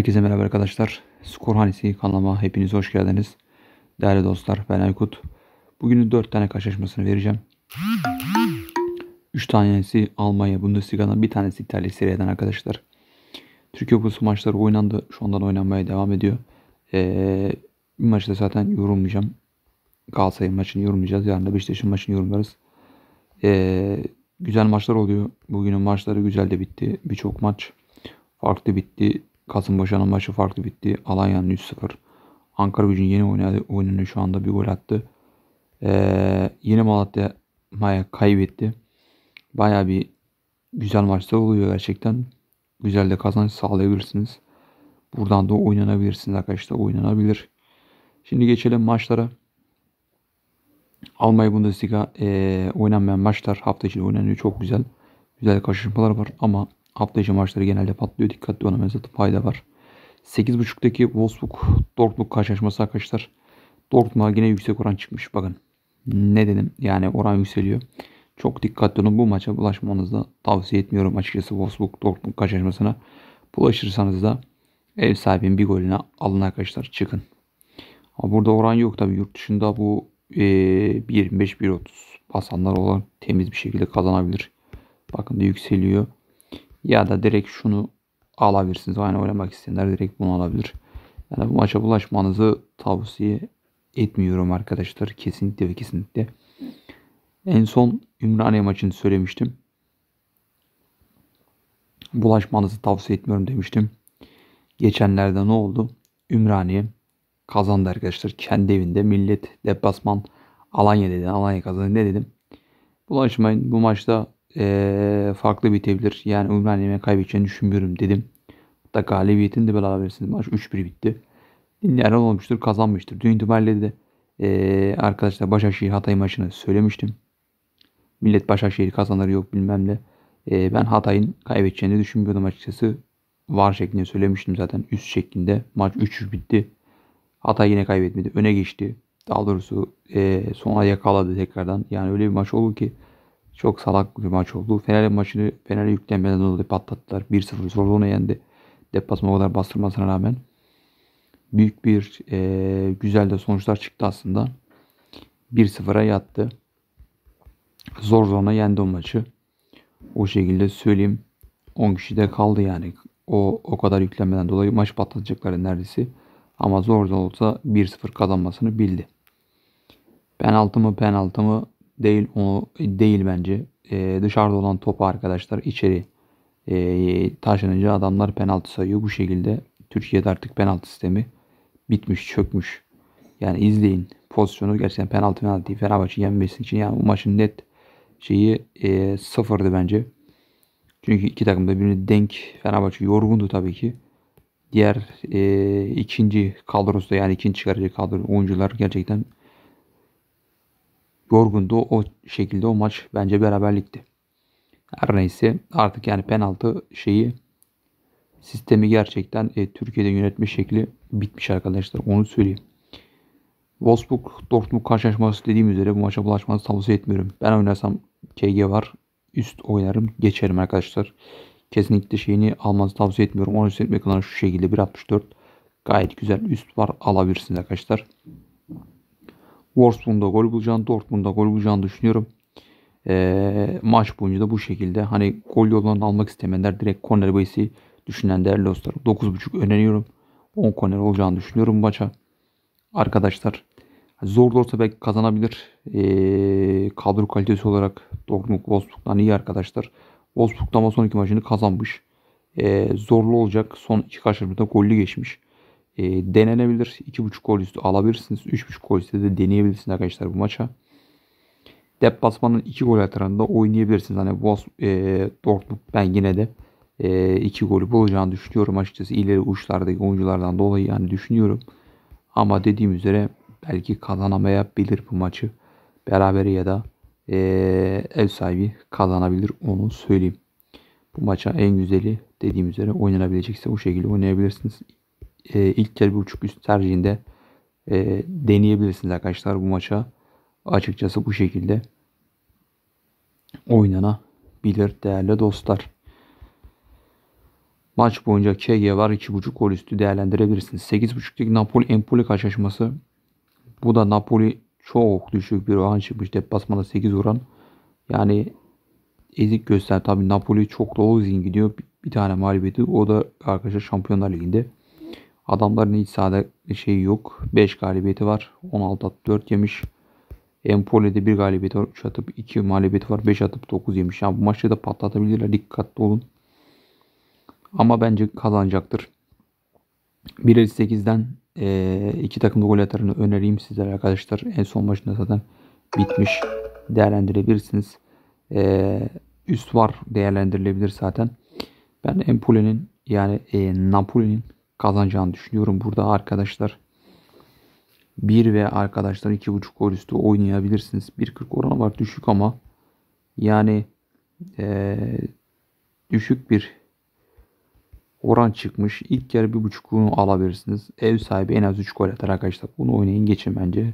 Herkese merhaba arkadaşlar. Skor Hanesi kanalıma hepiniz hoş geldiniz. Değerli dostlar ben Aykut Bugün 4 tane karşılaşmasını vereceğim. 3 tanesi Almanya Bundesliga'dan bir tanesi İtalya Serie arkadaşlar. Türkiye Kupası maçları oynandı. Şu andan oynanmaya devam ediyor. Ee, bir maçı da zaten yorumlayacağım. Galatasaray maçını yorumlayacağız. Yarın da Beşiktaş'ın maçını yorumlarız. Ee, güzel maçlar oluyor. Bugünün maçları güzel de bitti. Birçok maç farklı bitti. Kasımpaşa'nın maçı farklı bitti. Alanya'nın 3-0. Ankara gücün yeni oynadı. oyununu şu anda bir gol attı. Ee, yine Malatya Maya kaybetti. Baya bir güzel maçta oluyor gerçekten. Güzel de kazanç sağlayabilirsiniz. Buradan da oynanabilirsiniz arkadaşlar. Oynanabilir. Şimdi geçelim maçlara. Almanya Bundesliga e, oynanmayan maçlar hafta içi oynanıyor. Çok güzel. Güzel kaçırmalar var ama Hafta içi maçları genelde patlıyor. Dikkatli oynamanızda fayda var. 8.5'teki Wolfsburg Dortmund karşılaşması arkadaşlar. Dortmund'a yine yüksek oran çıkmış. Bakın ne dedim yani oran yükseliyor. Çok dikkatli olun bu maça bulaşmanızı da tavsiye etmiyorum açıkçası Wolfsburg Dortmund karşılaşmasına. Bulaşırsanız da ev sahibinin bir golüne alın arkadaşlar çıkın. Ama burada oran yok tabi yurt dışında bu e, 1.25-1.30 basanlar olan temiz bir şekilde kazanabilir. Bakın da yükseliyor. Ya da direkt şunu alabilirsiniz. Aynı oynamak isteyenler direkt bunu alabilir. Yani bu maça bulaşmanızı tavsiye etmiyorum arkadaşlar. Kesinlikle ve kesinlikle. En son Ümraniye maçını söylemiştim. Bulaşmanızı tavsiye etmiyorum demiştim. Geçenlerde ne oldu? Ümraniye kazandı arkadaşlar. Kendi evinde millet deplasman Alanya dedi. Alanya kazandı ne dedim? Bulaşmayın. Bu maçta e, farklı bitebilir. Yani Ümraniye'ye kaybedeceğini düşünmüyorum dedim. Hatta galibiyetin de berabersiniz. Maç 3-1 bitti. Dinleyen olmuştur, kazanmıştır. Dün itibariyle de e, arkadaşlar Başakşehir Hatay maçını söylemiştim. Millet Başakşehir kazanır yok bilmem ne. E, ben Hatay'ın kaybedeceğini düşünmüyordum açıkçası. Var şeklinde söylemiştim zaten üst şeklinde. Maç 3-3 bitti. Hatay yine kaybetmedi. Öne geçti. Daha doğrusu e, sona yakaladı tekrardan. Yani öyle bir maç oldu ki çok salak bir maç oldu. Fener maçını Fener'e yüklenmeden dolayı patlattılar. 1-0 zorluğuna yendi. Deplasma kadar bastırmasına rağmen. Büyük bir e, güzel de sonuçlar çıktı aslında. 1-0'a yattı. Zor zoruna yendi o maçı. O şekilde söyleyeyim. 10 kişi de kaldı yani. O o kadar yüklenmeden dolayı maç patlatacakları neredeyse. Ama zor da olsa 1-0 kazanmasını bildi. Penaltı mı penaltı mı değil onu değil bence. E, dışarıda olan topu arkadaşlar içeri e, taşınınca adamlar penaltı sayıyor. Bu şekilde Türkiye'de artık penaltı sistemi bitmiş, çökmüş. Yani izleyin pozisyonu gerçekten penaltı penaltı değil. Fenerbahçe yenmesi için yani bu maçın net şeyi e, sıfırdı bence. Çünkü iki takım da birbirine denk. Fenerbahçe yorgundu tabii ki. Diğer e, ikinci kadrosu da yani ikinci çıkarıcı kadro oyuncular gerçekten yorgundu. O şekilde o maç bence beraberlikti. Her neyse artık yani penaltı şeyi sistemi gerçekten e, Türkiye'de yönetme şekli bitmiş arkadaşlar. Onu söyleyeyim. Wolfsburg Dortmund karşılaşması dediğim üzere bu maça bulaşmanızı tavsiye etmiyorum. Ben oynarsam KG var. Üst oynarım. Geçerim arkadaşlar. Kesinlikle şeyini almanızı tavsiye etmiyorum. Onu hissetmek olan şu şekilde 1.64 gayet güzel üst var alabilirsiniz arkadaşlar. Wolfsburg'da gol bulacağını, Dortmund'da gol bulacağını düşünüyorum. E, maç boyunca da bu şekilde hani gol yollarını almak istemeyenler direkt korner bayisi düşünen değerli dostlar. 9.5 öneriyorum. 10 korner olacağını düşünüyorum maça. Arkadaşlar zor da olsa belki kazanabilir. E, kadro kalitesi olarak Dortmund Wolfsburg'dan iyi arkadaşlar. Wolfsburg'dan ama son iki maçını kazanmış. E, zorlu olacak. Son iki karşılaşmada gollü geçmiş e, denenebilir. 2.5 gol üstü alabilirsiniz. 3.5 gol üstü de deneyebilirsiniz arkadaşlar bu maça. dep basmanın 2 gol atarında oynayabilirsiniz. Hani Wolf, e, Dortmund ben yine de 2 e, iki golü bulacağını düşünüyorum açıkçası. ileri uçlardaki oyunculardan dolayı yani düşünüyorum. Ama dediğim üzere belki kazanamayabilir bu maçı. Berabere ya da e, ev sahibi kazanabilir onu söyleyeyim. Bu maça en güzeli dediğim üzere oynanabilecekse o şekilde oynayabilirsiniz e, ilk kere bir buçuk üst tercihinde e, deneyebilirsiniz arkadaşlar bu maça. Açıkçası bu şekilde oynanabilir değerli dostlar. Maç boyunca KG var 2.5 gol üstü değerlendirebilirsiniz. 8.5'lik Napoli Empoli karşılaşması. Bu da Napoli çok düşük bir oran çıkmış. Deplasmanda 8 oran. Yani ezik göster. Tabi Napoli çok low gidiyor. Bir tane mağlubiyeti. O da arkadaşlar Şampiyonlar Ligi'nde. Adamların hiç sahada şeyi yok. 5 galibiyeti var. 16 atıp 4 yemiş. Empoli'de 1 galibiyeti var. 3 atıp 2 mağlubiyeti var. 5 atıp 9 yemiş. Yani bu maçı da patlatabilirler. Dikkatli olun. Ama bence kazanacaktır. 1.58'den e, iki takım da gol atarını önereyim sizlere arkadaşlar. En son maçında zaten bitmiş. Değerlendirebilirsiniz. E, üst var değerlendirilebilir zaten. Ben Empoli'nin yani e, Napoli'nin kazanacağını düşünüyorum burada arkadaşlar. 1 ve arkadaşlar 2.5 gol üstü oynayabilirsiniz. 1.40 oranı var düşük ama yani ee, düşük bir oran çıkmış. İlk yarı buçukunu alabilirsiniz. Ev sahibi en az 3 gol atar arkadaşlar. Bunu oynayın geçin bence.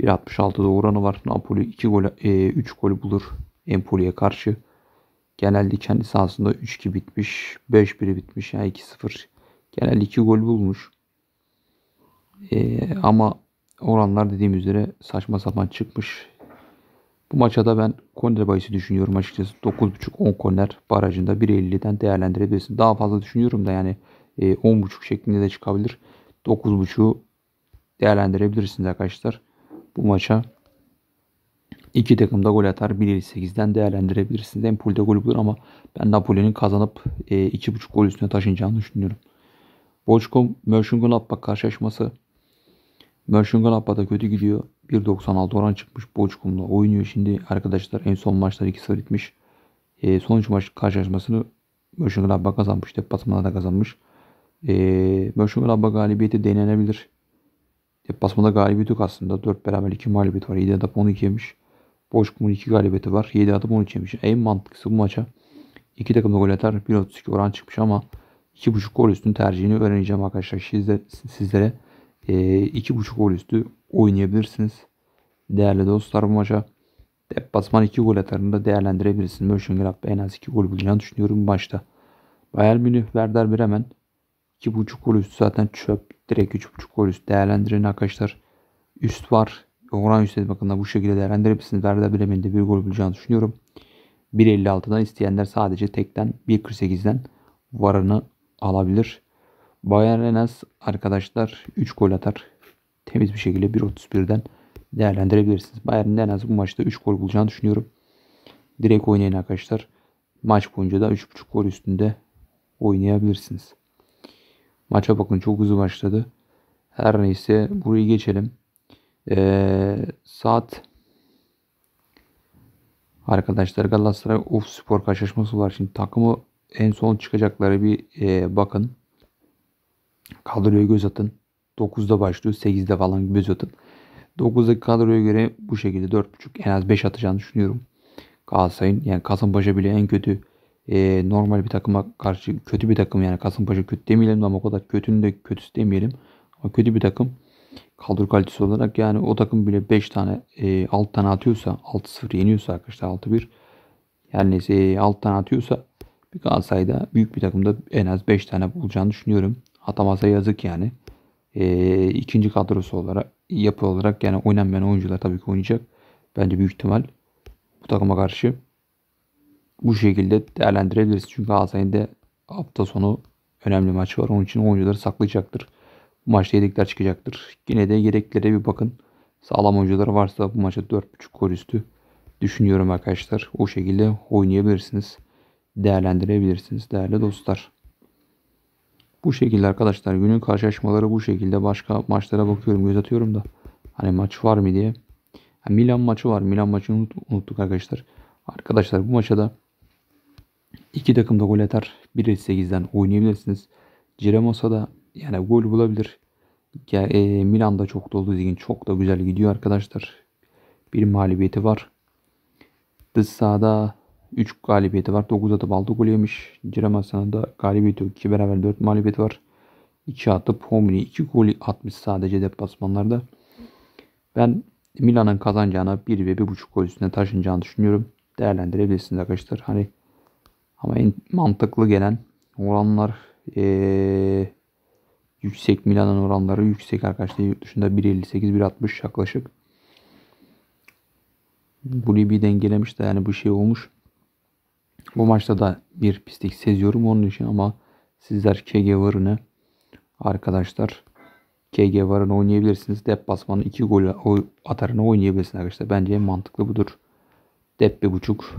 1.66'da oranı var. Napoli 2 gol, e, 3 gol bulur Empoli'ye karşı. Genelde kendi sahasında 3-2 bitmiş. 5-1 bitmiş. Yani 2-0 Genel 2 gol bulmuş. Ee, ama oranlar dediğim üzere saçma sapan çıkmış. Bu maçta da ben korner bahisi düşünüyorum açıkçası. 9.5-10 korner barajında 1.50'den değerlendirebilirsin. Daha fazla düşünüyorum da yani 10.5 e, şeklinde de çıkabilir. 9.5'u değerlendirebilirsiniz arkadaşlar. Bu maça iki takım da gol atar. 1.58'den değerlendirebilirsiniz. Empoli'de gol bulur ama ben Napoli'nin kazanıp 2.5 e, gol üstüne taşınacağını düşünüyorum. Bochum Mönchengladbach karşılaşması. da kötü gidiyor. 1.96 oran çıkmış. Bochum'la oynuyor şimdi arkadaşlar. En son maçlar 2-0 bitmiş. E, son maç karşılaşmasını Mönchengladbach kazanmış. Deplasmanda da kazanmış. E, Mönchengladbach galibiyeti denenebilir. Deplasmanda galibiyet yok aslında. 4 beraber 2 mağlubiyet var. 7 atıp 12 yemiş. Bochum'un 2 galibiyeti var. 7 atıp 13 yemiş. En mantıklısı bu maça. İki takım da gol atar. 1.32 oran çıkmış ama 2.5 gol üstün tercihini öğreneceğim arkadaşlar. Sizler, sizlere e, 2.5 gol üstü oynayabilirsiniz. Değerli dostlar bu maça deplasman 2 gol atarında değerlendirebilirsiniz. Mönchengladbach en az 2 gol bulacağını düşünüyorum maçta. Bayern Münih Werder Bremen 2.5 gol üstü zaten çöp. Direkt 3.5 gol üstü değerlendirin arkadaşlar. Üst var. Oran üstü da bu şekilde değerlendirebilirsiniz. Werder Bremen'in de 1 gol bulacağını düşünüyorum. 1.56'dan isteyenler sadece tekten 1.48'den varını alabilir. Bayern en az arkadaşlar 3 gol atar. Temiz bir şekilde 1.31'den değerlendirebilirsiniz. Bayern en az bu maçta 3 gol bulacağını düşünüyorum. Direkt oynayın arkadaşlar. Maç boyunca da 3.5 gol üstünde oynayabilirsiniz. Maça bakın çok hızlı başladı. Her neyse burayı geçelim. Ee, saat arkadaşlar Galatasaray of spor karşılaşması var. Şimdi takımı en son çıkacaklara bir e, bakın. Kadroya göz atın. 9'da başlıyor. 8'de falan göz atın. 9'daki kadroya göre bu şekilde 4.5 en az 5 atacağını düşünüyorum. Galatasaray'ın yani Kasımpaşa bile en kötü e, normal bir takıma karşı kötü bir takım yani Kasımpaşa kötü demeyelim ama o kadar kötünün de kötüsü demeyelim. Ama kötü bir takım kadro kalitesi olarak yani o takım bile 5 tane e, 6 tane atıyorsa 6-0 yeniyorsa arkadaşlar 6-1 yani neyse 6 e, tane atıyorsa bir Galatasaray'da büyük bir takımda en az 5 tane bulacağını düşünüyorum. Hatamasa yazık yani. E, ikinci kadrosu olarak yapı olarak yani oynanmayan oyuncular tabii ki oynayacak. Bence büyük ihtimal bu takıma karşı bu şekilde değerlendirebiliriz. Çünkü Galatasaray'ın da hafta sonu önemli maç var. Onun için oyuncuları saklayacaktır. Bu maçta yedekler çıkacaktır. Yine de yedeklere bir bakın. Sağlam oyuncular varsa bu maçta 4.5 gol üstü düşünüyorum arkadaşlar. O şekilde oynayabilirsiniz değerlendirebilirsiniz değerli dostlar. Bu şekilde arkadaşlar günün karşılaşmaları bu şekilde. Başka maçlara bakıyorum göz atıyorum da. Hani maç var mı diye. Yani Milan maçı var. Milan maçını unuttuk arkadaşlar. Arkadaşlar bu maça da iki takım da gol atar. 1.8'den oynayabilirsiniz. Ciremosa da yani gol bulabilir. Ya, e, Milan'da çok da olduğu için çok da güzel gidiyor arkadaşlar. Bir mağlubiyeti var. Dış sahada 3 galibiyeti var. 9 atıp 6 gol yemiş. Cirem Hasan'ın da galibiyeti yok. 2 beraber 4 mağlubiyeti var. 2 atıp Homri 2 gol atmış sadece deplasmanlarda. Ben Milan'ın kazanacağına 1 ve 1.5 gol üstüne taşınacağını düşünüyorum. Değerlendirebilirsiniz arkadaşlar. Hani ama en mantıklı gelen oranlar ee, yüksek. Milan'ın oranları yüksek arkadaşlar. Yurt dışında 1.58-1.60 yaklaşık. Bunu bir dengelemiş de yani bu şey olmuş. Bu maçta da bir pislik seziyorum onun için ama sizler KG varını arkadaşlar KG varını oynayabilirsiniz. Dep basmanın 2 gol atarını oynayabilirsiniz arkadaşlar. Bence en mantıklı budur. Dep bir buçuk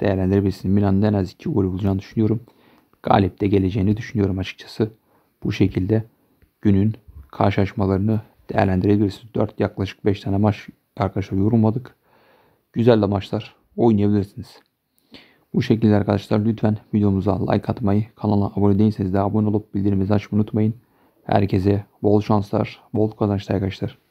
değerlendirebilirsiniz. Milan'da en az 2 gol bulacağını düşünüyorum. Galip de geleceğini düşünüyorum açıkçası. Bu şekilde günün karşılaşmalarını değerlendirebilirsiniz. 4 yaklaşık 5 tane maç arkadaşlar yorumladık. Güzel de maçlar oynayabilirsiniz. Bu şekilde arkadaşlar lütfen videomuza like atmayı, kanala abone değilseniz de abone olup bildirimizi açmayı unutmayın. Herkese bol şanslar, bol kazançlar arkadaşlar.